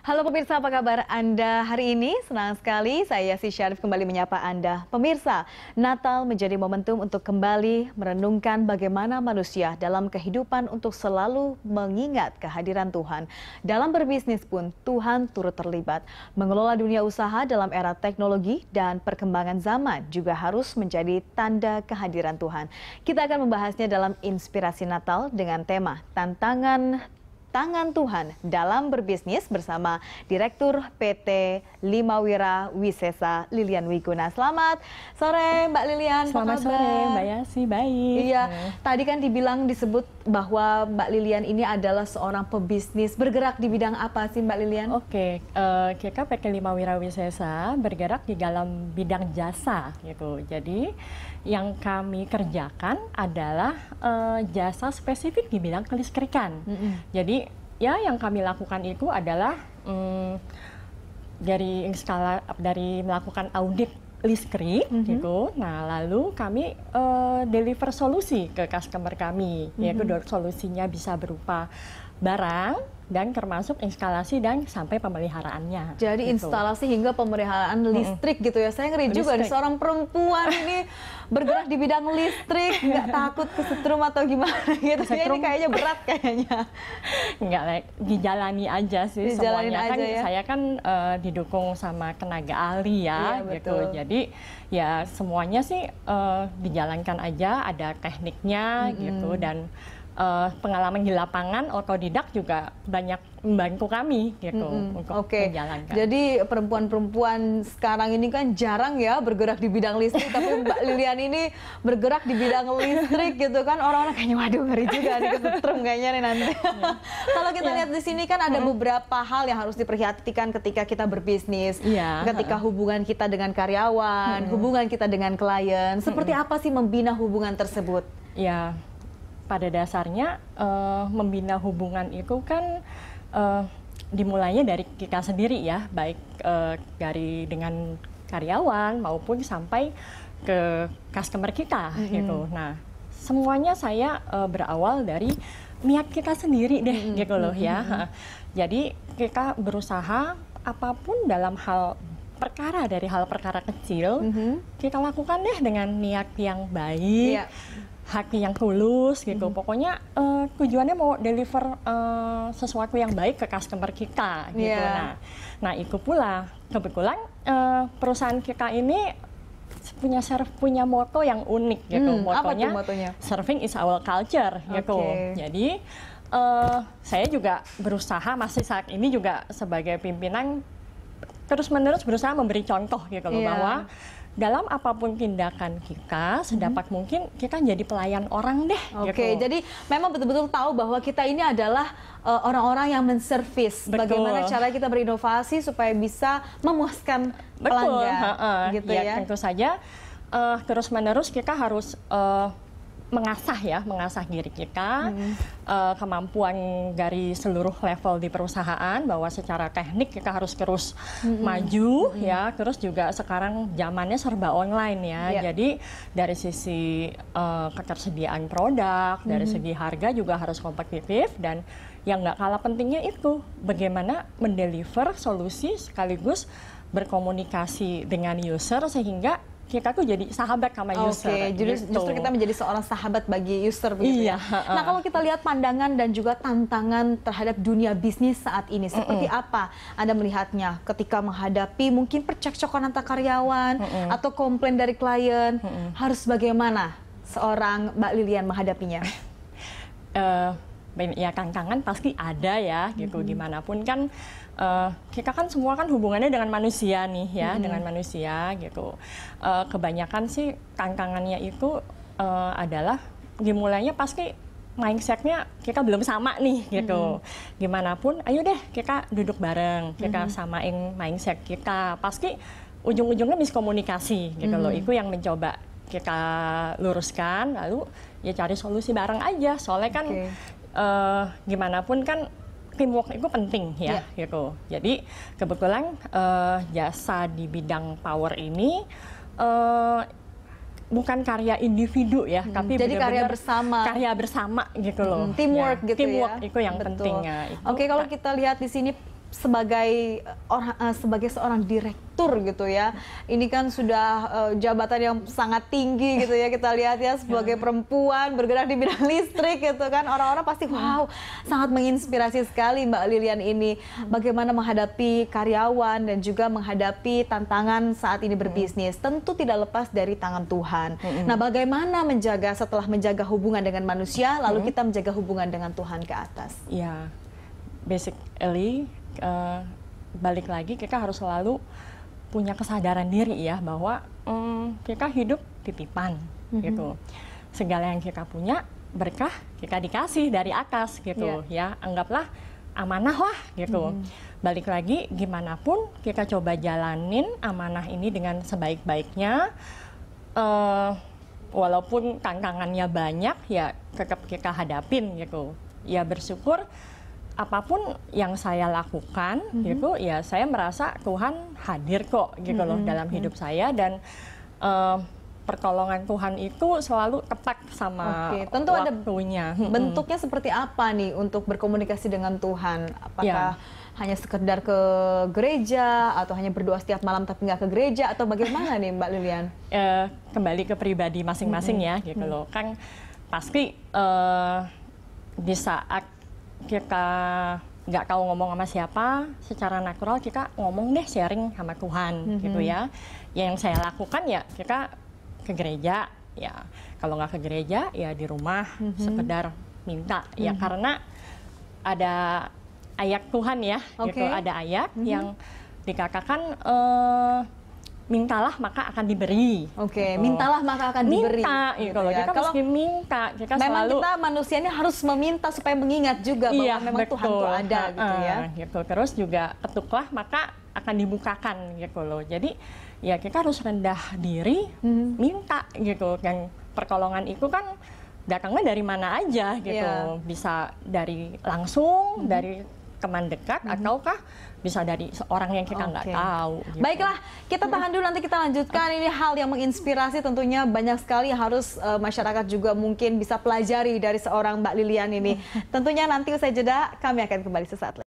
Halo pemirsa, apa kabar Anda hari ini? Senang sekali saya si Syarif kembali menyapa Anda. Pemirsa, Natal menjadi momentum untuk kembali merenungkan bagaimana manusia dalam kehidupan untuk selalu mengingat kehadiran Tuhan. Dalam berbisnis pun Tuhan turut terlibat. Mengelola dunia usaha dalam era teknologi dan perkembangan zaman juga harus menjadi tanda kehadiran Tuhan. Kita akan membahasnya dalam Inspirasi Natal dengan tema Tantangan tangan Tuhan dalam berbisnis bersama Direktur PT Limawira Wisesa Lilian Wiguna. Selamat sore Mbak Lilian. Selamat sore Mbak Yasi, baik. Iya, ya. tadi kan dibilang disebut bahwa Mbak Lilian ini adalah seorang pebisnis. Bergerak di bidang apa sih Mbak Lilian? Oke, okay. uh, eh, kita PT Limawira Wisesa bergerak di dalam bidang jasa gitu. Jadi yang kami kerjakan adalah uh, jasa spesifik di bidang kelistrikan. Mm -hmm. Jadi ya yang kami lakukan itu adalah hmm, dari skala dari melakukan audit listrik mm -hmm. gitu. Nah, lalu kami uh, deliver solusi ke customer kami, mm -hmm. yaitu mhm. solusinya bisa berupa barang dan termasuk instalasi dan sampai pemeliharaannya. Jadi gitu. instalasi hingga pemeliharaan listrik -hmm. gitu ya. Saya ngeri juga nih seorang perempuan ini bergerak di bidang listrik, nggak takut kesetrum atau gimana gitu. Ya ini kayaknya berat kayaknya. Nggak, dijalani aja sih dijalani semuanya. Kan aja kan ya? saya kan uh, didukung sama tenaga ahli ya iya, gitu. Betul. Jadi ya semuanya sih uh, dijalankan aja, ada tekniknya -hmm. gitu dan uh, pengalaman di lapangan otodidak juga banyak membantu kami gitu mm -hmm. untuk okay. menjalankan. Jadi perempuan-perempuan sekarang ini kan jarang ya bergerak di bidang listrik, tapi Mbak Lilian ini bergerak di bidang listrik gitu kan orang-orang kayaknya waduh ngeri juga nih kesetrum kayaknya nih nanti. Iya. Kalau kita yeah. lihat di sini kan ada beberapa hal yang harus diperhatikan ketika kita berbisnis, yeah. ketika hubungan kita dengan karyawan, -hmm. hubungan kita dengan klien. Seperti -hmm. apa sih membina hubungan tersebut? Ya, pada dasarnya uh, membina hubungan itu kan uh, dimulainya dari kita sendiri ya, baik uh, dari dengan karyawan maupun sampai ke customer kita mm -hmm. gitu. Nah, semuanya saya uh, berawal dari niat kita sendiri deh mm -hmm. gitu loh ya. Mm -hmm. Jadi kita berusaha apapun dalam hal perkara dari hal perkara kecil mm -hmm. kita lakukan deh dengan niat yang baik yeah hati yang tulus gitu. -hmm. Pokoknya uh, tujuannya mau deliver uh, sesuatu yang baik ke customer kita gitu. Yeah. Nah, nah itu pula kebetulan uh, perusahaan kita ini punya serv punya moto yang unik gitu. Hmm, Motonya, apa motonya? Serving is our culture gitu. Okay. Jadi uh, saya juga berusaha masih saat ini juga sebagai pimpinan terus menerus berusaha memberi contoh gitu loh yeah. bahwa dalam apapun tindakan kita sedapat hmm. mungkin kita jadi pelayan orang deh. Gitu. Oke, okay, gitu. jadi memang betul-betul tahu bahwa kita ini adalah eh, orang-orang uh, yang menservis. Bagaimana cara kita berinovasi supaya bisa memuaskan Betul. pelanggan, ha -ha. gitu ya. ya. Tentu saja uh, eh, terus menerus kita harus uh, mengasah ya, mengasah diri kita, hmm. uh, kemampuan dari seluruh level di perusahaan bahwa secara teknik kita harus terus hmm. maju hmm. ya, terus juga sekarang zamannya serba online ya, yeah. jadi dari sisi uh, ketersediaan produk, hmm. dari segi harga juga harus kompetitif dan yang nggak kalah pentingnya itu bagaimana mendeliver solusi sekaligus berkomunikasi dengan user sehingga kita tuh jadi sahabat sama okay, user. Oke, jadi gitu. justru kita gitu. menjadi seorang sahabat bagi user begitu ya. iya, ya. nah, kalau kita lihat pandangan dan juga tantangan terhadap dunia bisnis saat ini, seperti mm apa Anda melihatnya ketika menghadapi mungkin percekcokan antar karyawan mm -mm. atau komplain dari klien, mm -mm. harus bagaimana seorang Mbak Lilian menghadapinya? uh, ya tantangan pasti ada ya gitu mm -hmm. gimana pun kan uh, kita kan semua kan hubungannya dengan manusia nih ya mm -hmm. dengan manusia gitu uh, kebanyakan sih tantangannya itu uh, adalah dimulainya pasti mindsetnya kita belum sama nih gitu mm -hmm. gimana pun ayo deh kita duduk bareng kita mm -hmm. samain mindset kita pasti ujung-ujungnya miskomunikasi gitu mm -hmm. loh mm-hmm. itu yang mencoba kita luruskan lalu ya cari solusi bareng aja soalnya kan okay uh, gimana pun kan teamwork itu penting ya yeah. gitu. Jadi kebetulan uh, jasa di bidang power ini uh, bukan karya individu ya, hmm. tapi jadi karya bersama. Karya bersama gitu loh. Hmm, teamwork ya. gitu teamwork ya. Teamwork itu yang Betul. penting ya. Oke, okay, kalau kan. kita lihat di sini sebagai eh, orang eh, sebagai seorang direktur gitu ya. Ini kan sudah uh, jabatan yang sangat tinggi gitu ya kita lihat ya sebagai ya. perempuan bergerak di bidang listrik gitu kan orang-orang pasti ya. wow sangat menginspirasi sekali Mbak Lilian ini hmm. bagaimana menghadapi karyawan dan juga menghadapi tantangan saat ini hmm. berbisnis. Tentu tidak lepas dari tangan Tuhan. Hmm. Nah, bagaimana menjaga setelah menjaga hubungan dengan manusia lalu kita menjaga hubungan dengan Tuhan ke atas? Ya. Basic Ellie Eh, balik lagi kita harus selalu punya kesadaran diri ya bahwa um, hmm, kita hidup titipan mm-hmm. gitu segala yang kita punya berkah kita dikasih dari atas gitu yeah. ya anggaplah amanah lah gitu mm-hmm. balik lagi gimana pun kita coba jalanin amanah ini dengan sebaik-baiknya uh, walaupun tantangannya banyak ya tetap kita hadapin gitu ya bersyukur apapun yang saya lakukan mm -hmm. gitu ya saya merasa Tuhan hadir kok gitu mm -hmm. loh mhm, dalam mhm. hidup mm -hmm. saya dan uh, pertolongan Tuhan itu selalu tepat sama Oke, tentu ada punya mhm. bentuknya hmm. seperti apa nih untuk berkomunikasi dengan Tuhan apakah ya. hanya sekedar ke gereja atau hanya berdoa setiap malam tapi nggak ke gereja atau bagaimana nih Mbak Lilian e, kembali ke pribadi masing-masing hmm. ya gitu hmm. loh kan pasti e, di saat kita nggak tahu ngomong sama siapa, secara natural kita ngomong deh sharing sama Tuhan mm-hmm. gitu mhm. ya. yang saya lakukan ya kita ke gereja ya. Kalau nggak ke gereja ya di rumah mm-hmm. sekedar minta mm-hmm. ya mhm. karena ada ayat Tuhan ya okay. gitu ada ayat mm-hmm. yang dikatakan uh, mintalah maka akan diberi. Oke, okay. Gitu. mintalah maka akan diberi. Minta, gitu ya. kalau ya. kita kalau mesti minta. Kita memang selalu, kita manusia ini harus meminta supaya mengingat juga bahwa iya, memang betul. Tuhan itu ada gitu ya. Gitu. Terus juga ketuklah maka akan dibukakan gitu loh. Jadi ya kita harus rendah diri, hmm. minta gitu. Yang pertolongan itu kan datangnya dari mana aja gitu. Yeah. Bisa dari langsung, hmm. dari teman dekat mm -hmm. ataukah bisa dari seorang yang kita nggak okay. tahu. Gitu. Baiklah, kita tahan dulu nanti kita lanjutkan. Ini hal yang menginspirasi tentunya banyak sekali harus uh, masyarakat juga mungkin bisa pelajari dari seorang Mbak Lilian ini. Mhm. Tentunya nanti usai jeda kami akan kembali sesaat lagi.